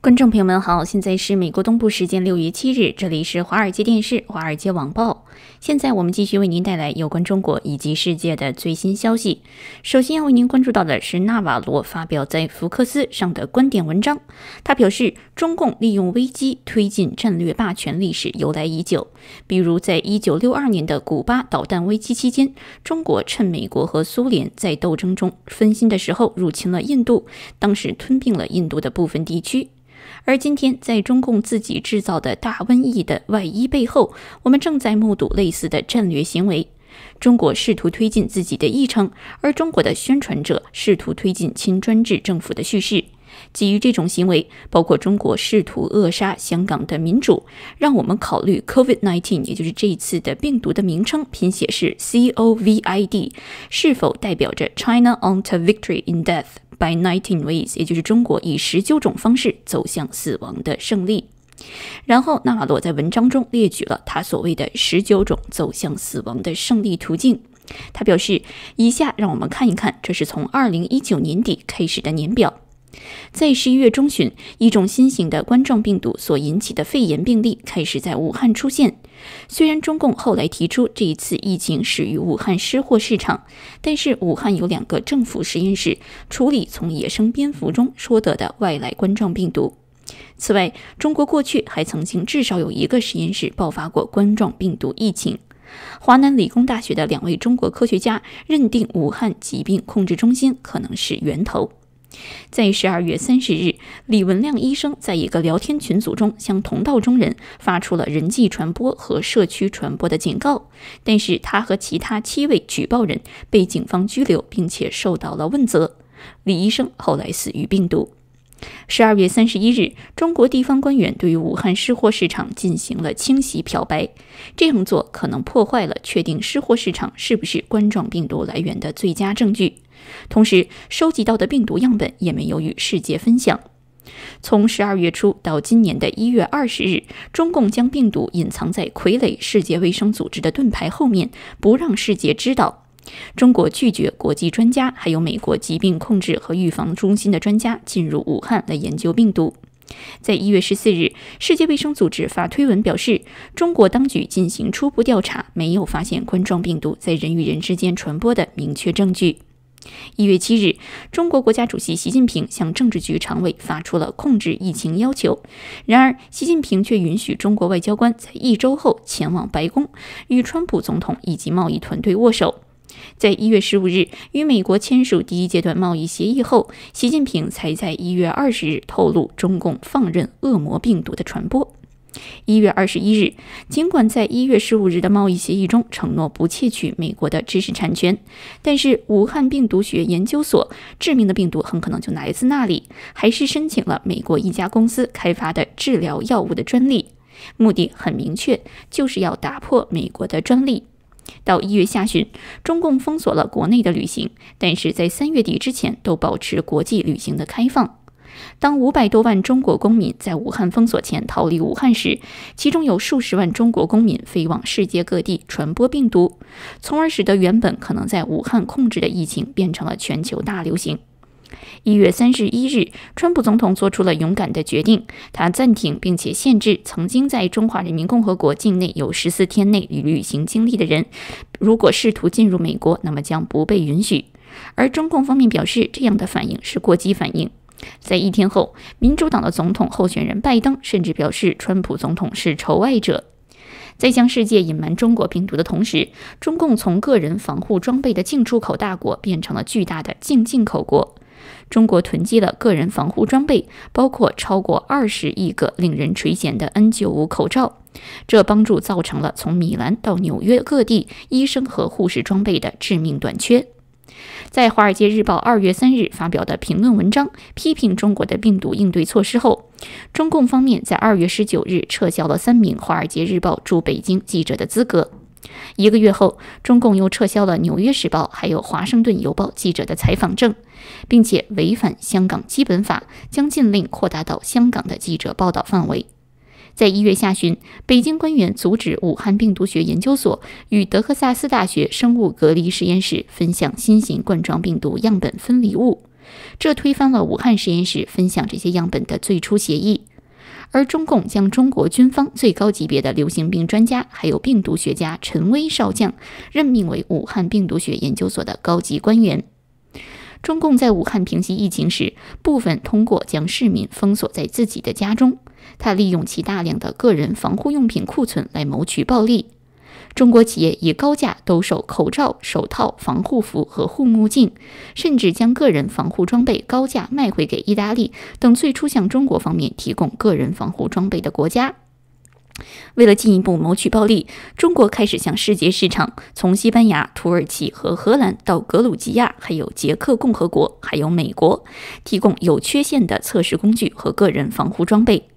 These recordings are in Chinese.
观众朋友们好，现在是美国东部时间六月七日，这里是华尔街电视、华尔街网报。现在我们继续为您带来有关中国以及世界的最新消息。首先要为您关注到的是纳瓦罗发表在福克斯上的观点文章，他表示，中共利用危机推进战略霸权历史由来已久，比如在一九六二年的古巴导弹危机期间，中国趁美国和苏联在斗争中分心的时候入侵了印度，当时吞并了印度的部分地区。而今天，在中共自己制造的大瘟疫的外衣背后，我们正在目睹类似的战略行为。中国试图推进自己的议程，而中国的宣传者试图推进亲专制政府的叙事。基于这种行为，包括中国试图扼杀香港的民主，让我们考虑 COVID-19，也就是这一次的病毒的名称拼写是 C O V I D，是否代表着 China on to victory in death？By nineteen ways，也就是中国以十九种方式走向死亡的胜利。然后，纳瓦罗在文章中列举了他所谓的十九种走向死亡的胜利途径。他表示：“以下让我们看一看，这是从二零一九年底开始的年表。”在十一月中旬，一种新型的冠状病毒所引起的肺炎病例开始在武汉出现。虽然中共后来提出这一次疫情始于武汉失货市场，但是武汉有两个政府实验室处理从野生蝙蝠中说得的外来冠状病毒。此外，中国过去还曾经至少有一个实验室爆发过冠状病毒疫情。华南理工大学的两位中国科学家认定武汉疾病控制中心可能是源头。在十二月三十日，李文亮医生在一个聊天群组中向同道中人发出了人际传播和社区传播的警告，但是他和其他七位举报人被警方拘留，并且受到了问责。李医生后来死于病毒。十二月三十一日，中国地方官员对于武汉失货市场进行了清洗漂白，这样做可能破坏了确定湿货市场是不是冠状病毒来源的最佳证据。同时，收集到的病毒样本也没有与世界分享。从十二月初到今年的一月二十日，中共将病毒隐藏在傀儡世界卫生组织的盾牌后面，不让世界知道。中国拒绝国际专家，还有美国疾病控制和预防中心的专家进入武汉来研究病毒。在一月十四日，世界卫生组织发推文表示，中国当局进行初步调查，没有发现冠状病毒在人与人之间传播的明确证据。一月七日，中国国家主席习近平向政治局常委发出了控制疫情要求，然而习近平却允许中国外交官在一周后前往白宫，与川普总统以及贸易团队握手。在一月十五日与美国签署第一阶段贸易协议后，习近平才在一月二十日透露中共放任恶魔病毒的传播。一月二十一日，尽管在一月十五日的贸易协议中承诺不窃取美国的知识产权，但是武汉病毒学研究所致命的病毒很可能就来自那里，还是申请了美国一家公司开发的治疗药物的专利，目的很明确，就是要打破美国的专利。到一月下旬，中共封锁了国内的旅行，但是在三月底之前都保持国际旅行的开放。当五百多万中国公民在武汉封锁前逃离武汉时，其中有数十万中国公民飞往世界各地传播病毒，从而使得原本可能在武汉控制的疫情变成了全球大流行。一月三十一日，川普总统做出了勇敢的决定，他暂停并且限制曾经在中华人民共和国境内有十四天内旅行经历的人，如果试图进入美国，那么将不被允许。而中共方面表示，这样的反应是过激反应。在一天后，民主党的总统候选人拜登甚至表示，川普总统是仇外者。在向世界隐瞒中国病毒的同时，中共从个人防护装备的进出口大国变成了巨大的净进口国。中国囤积了个人防护装备，包括超过二十亿个令人垂涎的 N95 口罩，这帮助造成了从米兰到纽约各地医生和护士装备的致命短缺。在《华尔街日报》二月三日发表的评论文章批评中国的病毒应对措施后，中共方面在二月十九日撤销了三名《华尔街日报》驻北京记者的资格。一个月后，中共又撤销了《纽约时报》还有《华盛顿邮报》记者的采访证，并且违反香港基本法，将禁令扩大到香港的记者报道范围。在一月下旬，北京官员阻止武汉病毒学研究所与德克萨斯大学生物隔离实验室分享新型冠状病毒样本分离物，这推翻了武汉实验室分享这些样本的最初协议。而中共将中国军方最高级别的流行病专家，还有病毒学家陈威少将，任命为武汉病毒学研究所的高级官员。中共在武汉平息疫情时，部分通过将市民封锁在自己的家中，他利用其大量的个人防护用品库存来谋取暴利。中国企业以高价兜售口罩、手套、防护服和护目镜，甚至将个人防护装备高价卖回给意大利等最初向中国方面提供个人防护装备的国家。为了进一步谋取暴利，中国开始向世界市场，从西班牙、土耳其和荷兰到格鲁吉亚、还有捷克共和国，还有美国，提供有缺陷的测试工具和个人防护装备。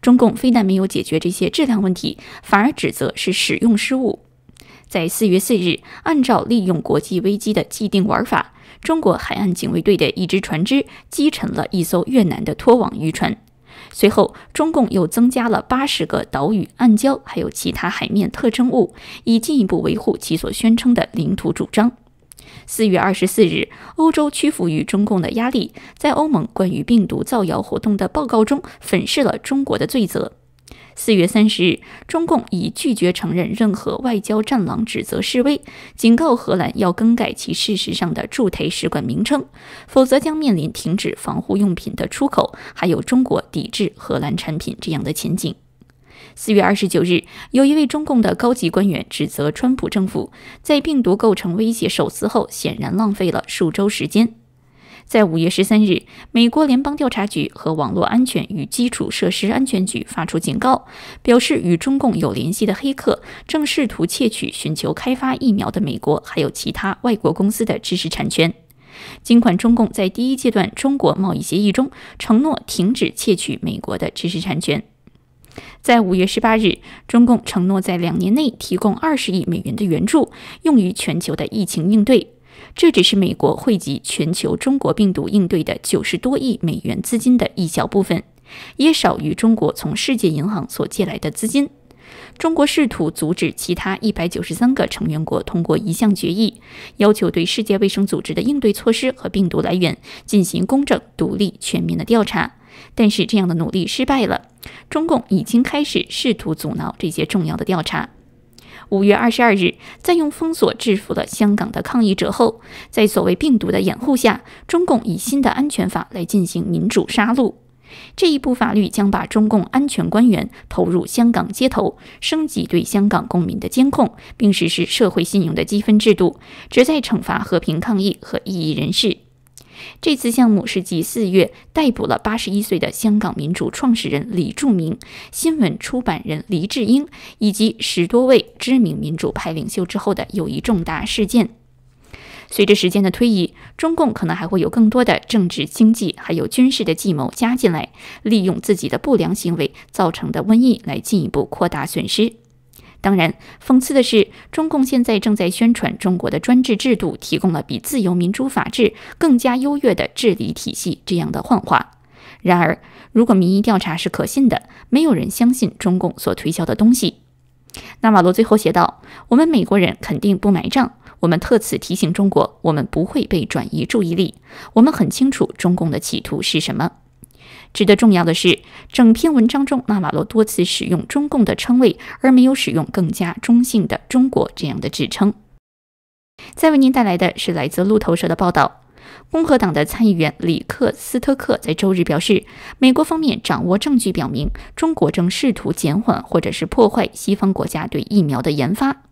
中共非但没有解决这些质量问题，反而指责是使用失误。在四月四日，按照利用国际危机的既定玩法，中国海岸警卫队的一只船只击沉了一艘越南的拖网渔船。随后，中共又增加了八十个岛屿、暗礁，还有其他海面特征物，以进一步维护其所宣称的领土主张。四月二十四日，欧洲屈服于中共的压力，在欧盟关于病毒造谣活动的报告中，粉饰了中国的罪责。四月三十日，中共已拒绝承认任何外交战狼指责示威，警告荷兰要更改其事实上的驻台使馆名称，否则将面临停止防护用品的出口，还有中国抵制荷兰产品这样的前景。四月二十九日，有一位中共的高级官员指责川普政府在病毒构成威胁首次后，显然浪费了数周时间。在五月十三日，美国联邦调查局和网络安全与基础设施安全局发出警告，表示与中共有联系的黑客正试图窃取寻求开发疫苗的美国还有其他外国公司的知识产权。尽管中共在第一阶段中国贸易协议中承诺停止窃取美国的知识产权。在五月十八日，中共承诺在两年内提供二十亿美元的援助，用于全球的疫情应对。这只是美国汇集全球中国病毒应对的九十多亿美元资金的一小部分，也少于中国从世界银行所借来的资金。中国试图阻止其他一百九十三个成员国通过一项决议，要求对世界卫生组织的应对措施和病毒来源进行公正、独立、全面的调查。但是这样的努力失败了，中共已经开始试图阻挠这些重要的调查。五月二十二日，在用封锁制服了香港的抗议者后，在所谓病毒的掩护下，中共以新的安全法来进行民主杀戮。这一部法律将把中共安全官员投入香港街头，升级对香港公民的监控，并实施社会信用的积分制度，旨在惩罚和平抗议和异议人士。这次项目是继四月逮捕了八十一岁的香港民主创始人李柱铭、新闻出版人黎智英以及十多位知名民主派领袖之后的又一重大事件。随着时间的推移，中共可能还会有更多的政治、经济还有军事的计谋加进来，利用自己的不良行为造成的瘟疫来进一步扩大损失。当然，讽刺的是，中共现在正在宣传中国的专制制度提供了比自由、民主、法治更加优越的治理体系这样的幻话。然而，如果民意调查是可信的，没有人相信中共所推销的东西。纳瓦罗最后写道：“我们美国人肯定不买账。我们特此提醒中国，我们不会被转移注意力。我们很清楚中共的企图是什么。”值得重要的是，整篇文章中，纳瓦罗多次使用中共的称谓，而没有使用更加中性的“中国”这样的指称。再为您带来的是来自路透社的报道：共和党的参议员里克·斯特克在周日表示，美国方面掌握证据表明，中国正试图减缓或者是破坏西方国家对疫苗的研发。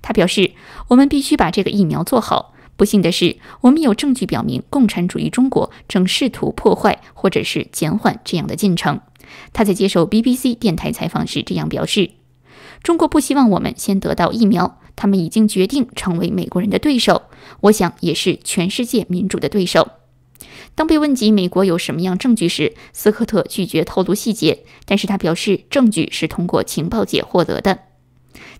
他表示：“我们必须把这个疫苗做好。”不幸的是，我们有证据表明，共产主义中国正试图破坏或者是减缓这样的进程。他在接受 BBC 电台采访时这样表示：“中国不希望我们先得到疫苗，他们已经决定成为美国人的对手，我想也是全世界民主的对手。”当被问及美国有什么样证据时，斯科特拒绝透露细节，但是他表示证据是通过情报界获得的。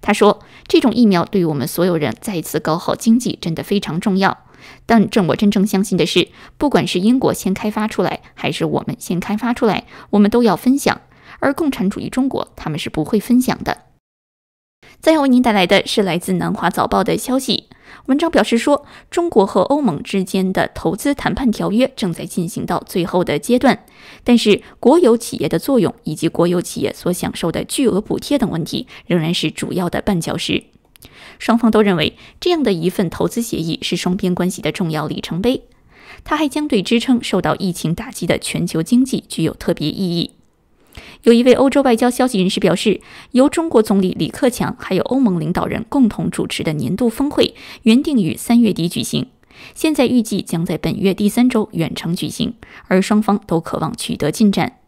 他说。这种疫苗对于我们所有人再次搞好经济真的非常重要。但正我真正相信的是，不管是英国先开发出来，还是我们先开发出来，我们都要分享。而共产主义中国，他们是不会分享的。再为您带来的是来自南华早报的消息。文章表示说，中国和欧盟之间的投资谈判条约正在进行到最后的阶段，但是国有企业的作用以及国有企业所享受的巨额补贴等问题仍然是主要的绊脚石。双方都认为，这样的一份投资协议是双边关系的重要里程碑，它还将对支撑受到疫情打击的全球经济具有特别意义。有一位欧洲外交消息人士表示，由中国总理李克强还有欧盟领导人共同主持的年度峰会原定于三月底举行，现在预计将在本月第三周远程举行，而双方都渴望取得进展。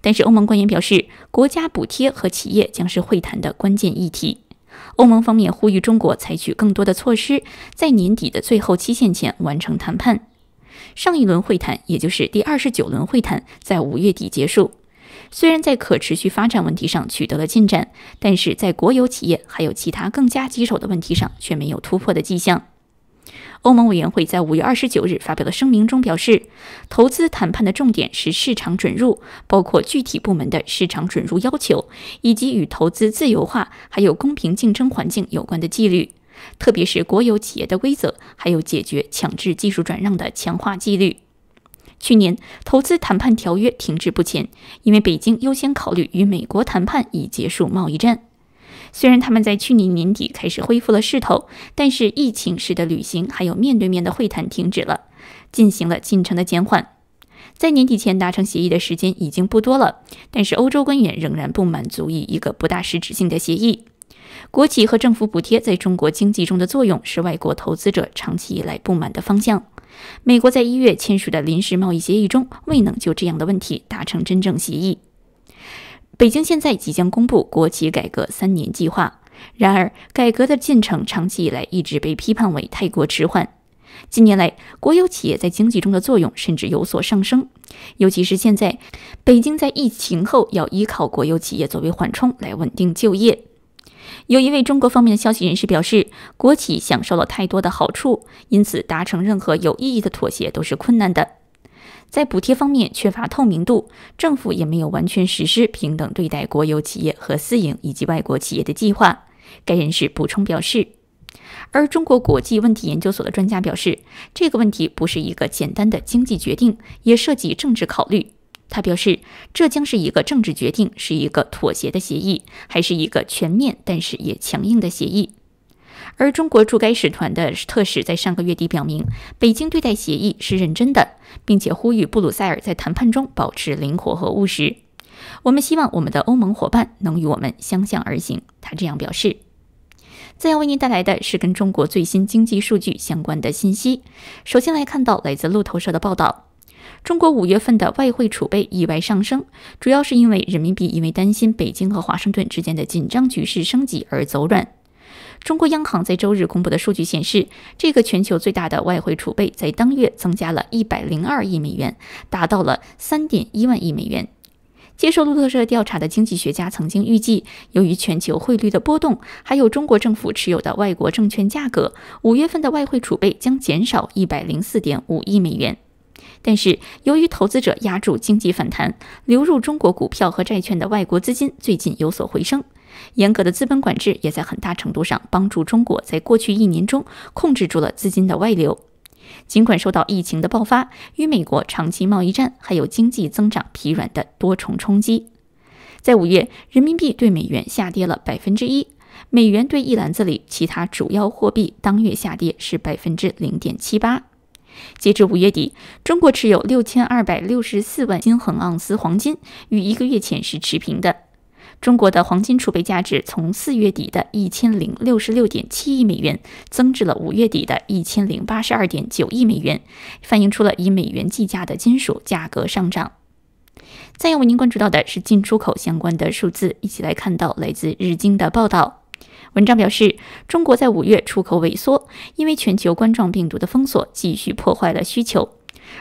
但是欧盟官员表示，国家补贴和企业将是会谈的关键议题。欧盟方面呼吁中国采取更多的措施，在年底的最后期限前完成谈判。上一轮会谈，也就是第二十九轮会谈，在五月底结束。虽然在可持续发展问题上取得了进展，但是在国有企业还有其他更加棘手的问题上却没有突破的迹象。欧盟委员会在五月二十九日发表的声明中表示，投资谈判的重点是市场准入，包括具体部门的市场准入要求，以及与投资自由化还有公平竞争环境有关的纪律，特别是国有企业的规则，还有解决强制技术转让的强化纪律。去年，投资谈判条约停滞不前，因为北京优先考虑与美国谈判以结束贸易战。虽然他们在去年年底开始恢复了势头，但是疫情时的旅行还有面对面的会谈停止了，进行了进程的减缓。在年底前达成协议的时间已经不多了，但是欧洲官员仍然不满足于一个不大实质性的协议。国企和政府补贴在中国经济中的作用是外国投资者长期以来不满的方向。美国在一月签署的临时贸易协议中未能就这样的问题达成真正协议。北京现在即将公布国企改革三年计划，然而改革的进程长期以来一直被批判为太过迟缓。近年来，国有企业在经济中的作用甚至有所上升，尤其是现在，北京在疫情后要依靠国有企业作为缓冲来稳定就业。有一位中国方面的消息人士表示，国企享受了太多的好处，因此达成任何有意义的妥协都是困难的。在补贴方面缺乏透明度，政府也没有完全实施平等对待国有企业和私营以及外国企业的计划。该人士补充表示，而中国国际问题研究所的专家表示，这个问题不是一个简单的经济决定，也涉及政治考虑。他表示，这将是一个政治决定，是一个妥协的协议，还是一个全面但是也强硬的协议？而中国驻该使团的特使在上个月底表明，北京对待协议是认真的，并且呼吁布鲁塞尔在谈判中保持灵活和务实。我们希望我们的欧盟伙伴能与我们相向而行，他这样表示。再要为您带来的是跟中国最新经济数据相关的信息。首先来看到来自路透社的报道。中国五月份的外汇储备意外上升，主要是因为人民币因为担心北京和华盛顿之间的紧张局势升级而走软。中国央行在周日公布的数据显示，这个全球最大的外汇储备在当月增加了一百零二亿美元，达到了三点一万亿美元。接受路透社调查的经济学家曾经预计，由于全球汇率的波动，还有中国政府持有的外国证券价格，五月份的外汇储备将减少一百零四点五亿美元。但是，由于投资者压住经济反弹，流入中国股票和债券的外国资金最近有所回升。严格的资本管制也在很大程度上帮助中国在过去一年中控制住了资金的外流。尽管受到疫情的爆发、与美国长期贸易战还有经济增长疲软的多重冲击，在五月，人民币对美元下跌了百分之一，美元对一篮子里其他主要货币当月下跌是百分之零点七八。截至五月底，中国持有六千二百六十四万金恒盎司黄金，与一个月前是持平的。中国的黄金储备价值从四月底的一千零六十六点七亿美元增至了五月底的一千零八十二点九亿美元，反映出了以美元计价的金属价格上涨。再要为您关注到的是进出口相关的数字，一起来看到来自日经的报道。文章表示，中国在五月出口萎缩，因为全球冠状病毒的封锁继续破坏了需求，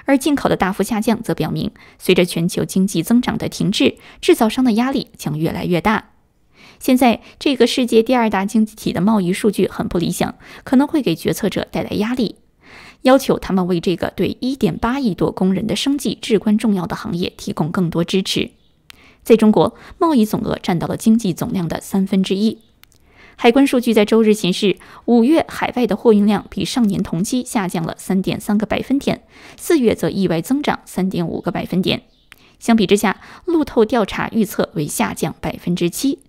而进口的大幅下降则表明，随着全球经济增长的停滞，制造商的压力将越来越大。现在，这个世界第二大经济体的贸易数据很不理想，可能会给决策者带来压力，要求他们为这个对1.8亿多工人的生计至关重要的行业提供更多支持。在中国，贸易总额占到了经济总量的三分之一。海关数据在周日显示，五月海外的货运量比上年同期下降了三点三个百分点，四月则意外增长三点五个百分点。相比之下，路透调查预测为下降百分之七。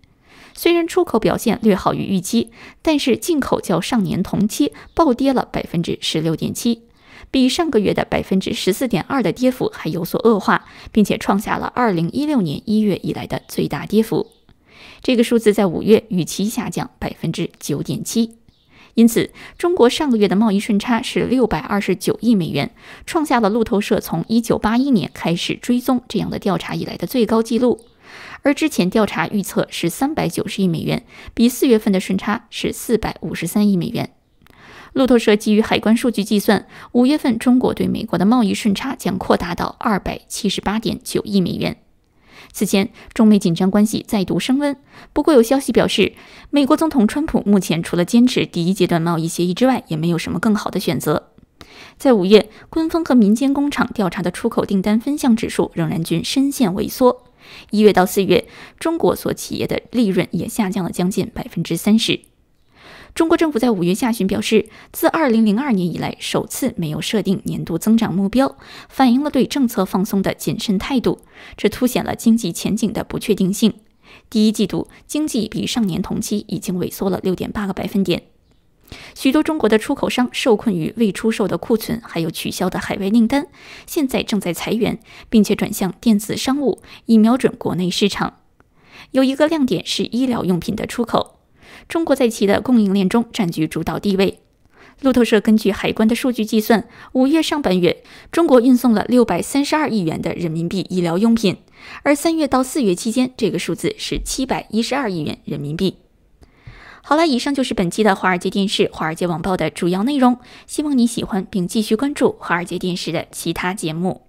虽然出口表现略好于预期，但是进口较上年同期暴跌了百分之十六点七，比上个月的百分之十四点二的跌幅还有所恶化，并且创下了二零一六年一月以来的最大跌幅。这个数字在五月预期下降百分之九点七，因此中国上个月的贸易顺差是六百二十九亿美元，创下了路透社从一九八一年开始追踪这样的调查以来的最高纪录。而之前调查预测是三百九十亿美元，比四月份的顺差是四百五十三亿美元。路透社基于海关数据计算，五月份中国对美国的贸易顺差将扩大到二百七十八点九亿美元。此前，中美紧张关系再度升温。不过，有消息表示，美国总统川普目前除了坚持第一阶段贸易协议之外，也没有什么更好的选择。在五月，官方和民间工厂调查的出口订单分项指数仍然均深陷萎缩。一月到四月，中国所企业的利润也下降了将近百分之三十。中国政府在五月下旬表示，自2002年以来首次没有设定年度增长目标，反映了对政策放松的谨慎态度。这凸显了经济前景的不确定性。第一季度经济比上年同期已经萎缩了6.8个百分点。许多中国的出口商受困于未出售的库存，还有取消的海外订单。现在正在裁员，并且转向电子商务以瞄准国内市场。有一个亮点是医疗用品的出口。中国在其的供应链中占据主导地位。路透社根据海关的数据计算，五月上半月，中国运送了六百三十二亿元的人民币医疗用品，而三月到四月期间，这个数字是七百一十二亿元人民币。好了，以上就是本期的华尔街电视、华尔街网报的主要内容，希望你喜欢并继续关注华尔街电视的其他节目。